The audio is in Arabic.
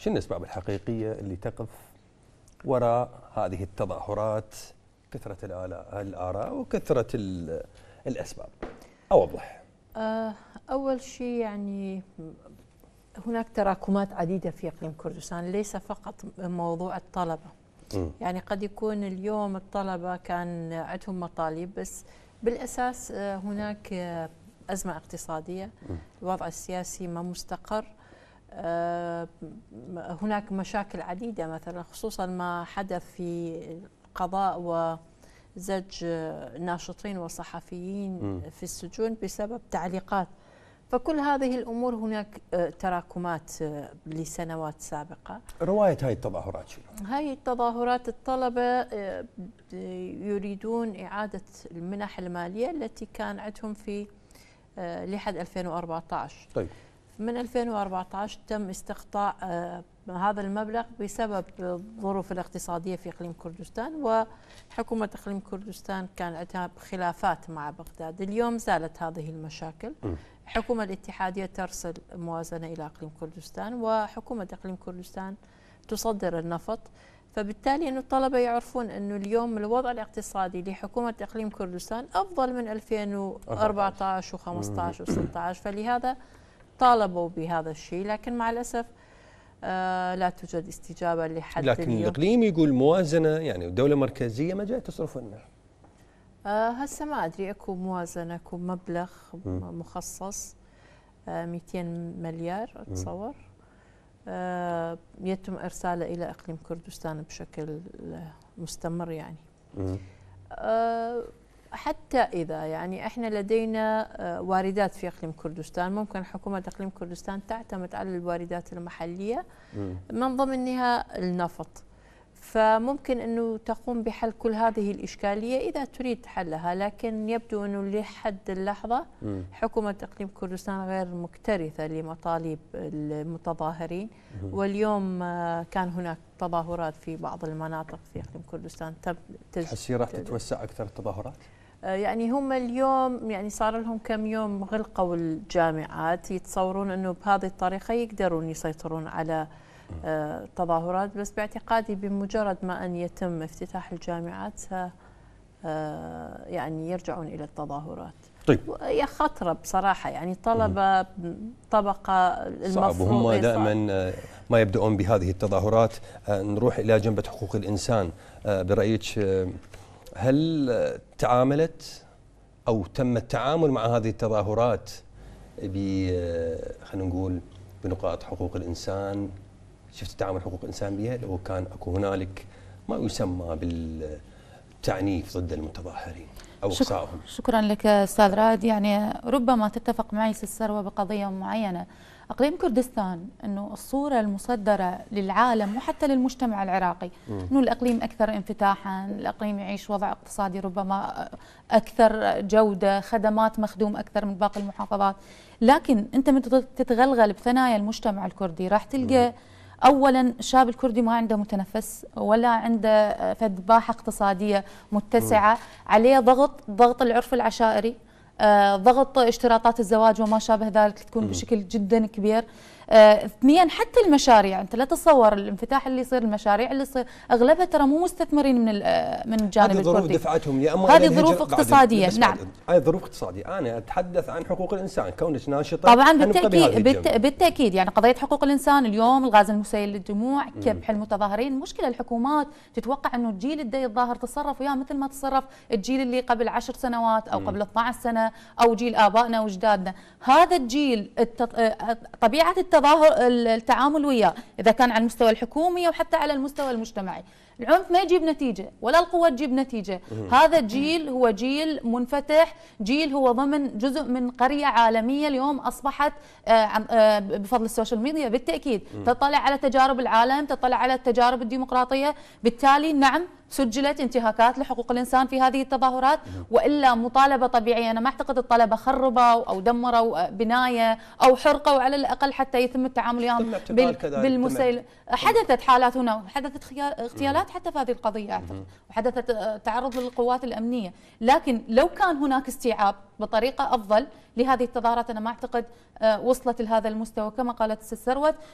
شنو الاسباب الحقيقيه اللي تقف وراء هذه التظاهرات كثره الاراء وكثره الاسباب اوضح آه، اول شيء يعني هناك تراكمات عديده في اقليم كردستان ليس فقط موضوع الطلبه يعني قد يكون اليوم الطلبه كان عندهم مطالب بس بالاساس آه، هناك آه، ازمه اقتصاديه الوضع السياسي ما مستقر آه، هناك مشاكل عديدة مثلا خصوصا ما حدث في قضاء وزج ناشطين وصحفيين في السجون بسبب تعليقات فكل هذه الامور هناك آه، تراكمات آه، لسنوات سابقه. روايه هذه التظاهرات شنو؟ هاي التظاهرات الطلبه يريدون اعاده المنح الماليه التي كان عندهم في لحد 2014. طيب. من 2014 تم استقطاع آه، هذا المبلغ بسبب الظروف الاقتصادية في إقليم كردستان وحكومة إقليم كردستان كان عندها خلافات مع بغداد اليوم زالت هذه المشاكل الحكومة الاتحادية ترسل موازنة إلى إقليم كردستان وحكومة إقليم كردستان تصدر النفط فبالتالي انه الطلبة يعرفون أنه اليوم الوضع الاقتصادي لحكومة إقليم كردستان أفضل من 2014 و15 و16 فلهذا طالبوا بهذا الشيء لكن مع الأسف آه، لا توجد استجابة لحد لكن اليوم. الإقليم يقول موازنة يعني الدولة مركزية ما جاي تصرف لنا آه، هسه ما أدري أكو موازنة أكو مبلغ م. مخصص 200 آه، مليار أتصور يتم ارساله الى اقليم كردستان بشكل مستمر يعني حتى إذا يعني إحنا لدينا آه، واردات في إقليم كردستان ممكن حكومة إقليم كردستان تعتمد على الواردات المحلية من ضمنها النفط فممكن أنه تقوم بحل كل هذه الإشكالية إذا تريد حلها لكن يبدو أنه لحد اللحظة حكومة إقليم كردستان غير مكترثة لمطالب المتظاهرين واليوم آه، كان هناك تظاهرات في بعض المناطق في إقليم كردستان تم تز... راح تتوسع أكثر التظاهرات؟ آه، يعني هم اليوم يعني صار لهم كم يوم غلقوا الجامعات يتصورون انه بهذه الطريقه يقدرون يسيطرون على التظاهرات آه، بس باعتقادي بمجرد ما ان يتم افتتاح الجامعات آه، يعني يرجعون الى التظاهرات طيب هي خطره بصراحه يعني طلبه طبقه المفروض هم دائما ما يبدؤون بهذه التظاهرات نروح الى جنبه حقوق الانسان برايك هل تعاملت او تم التعامل مع هذه التظاهرات ب آه، خلينا نقول بنقاط حقوق الانسان شفت تعامل حقوق الانسان بها لو كان اكو هنالك ما يسمى بالتعنيف ضد المتظاهرين او اقصائهم شكرا لك استاذ رائد يعني ربما تتفق معي سي بقضيه معينه اقليم كردستان انه الصوره المصدره للعالم وحتى للمجتمع العراقي انه الاقليم اكثر انفتاحا، الاقليم يعيش وضع اقتصادي ربما اكثر جوده، خدمات مخدوم اكثر من باقي المحافظات، لكن انت من تتغلغل بثنايا المجتمع الكردي راح تلقى اولا الشاب الكردي ما عنده متنفس ولا عنده فد باحه اقتصاديه متسعه، عليه ضغط ضغط العرف العشائري آه، ضغط اشتراطات الزواج وما شابه ذلك تكون بشكل جدا كبير اثنيا حتى المشاريع انت لا تتصور الانفتاح اللي يصير المشاريع اللي يصير اغلبها ترى مو مستثمرين من من الجانب هذه الظروف دفعتهم يا اما هذه ظروف اقتصاديه نعم هذه ظروف اقتصاديه انا اتحدث عن حقوق الانسان كونك ناشطه طبعا بالتاكيد بالتاكيد يعني قضيه حقوق الانسان اليوم الغاز المسيل للدموع كبح المتظاهرين مشكله الحكومات تتوقع انه الجيل الدي الظاهر تصرف وياه مثل ما تصرف الجيل اللي قبل عشر سنوات او قبل 12 سنه او جيل ابائنا واجدادنا هذا الجيل طبيعه التطور التظاهر التعامل وياه اذا كان على المستوى الحكومي او حتى على المستوى المجتمعي العنف ما يجيب نتيجه ولا القوه تجيب نتيجه هذا الجيل هو جيل منفتح جيل هو ضمن جزء من قريه عالميه اليوم اصبحت آه، آه، بفضل السوشيال ميديا بالتاكيد تطلع على تجارب العالم تطلع على التجارب الديمقراطيه بالتالي نعم سجلت انتهاكات لحقوق الانسان في هذه التظاهرات والا مطالبه طبيعيه انا ما اعتقد الطلبه خربوا او دمروا آه، بنايه او حرقوا على الاقل حتى يتم التعامل وياهم بالمسيل حدثت حالات هنا حدثت اغتيالات الامارات حتى في هذه القضيه اعتقد وحدثت آه، تعرض للقوات الامنيه لكن لو كان هناك استيعاب بطريقه افضل لهذه التظاهرات انا ما اعتقد آه، وصلت لهذا المستوى كما قالت السروت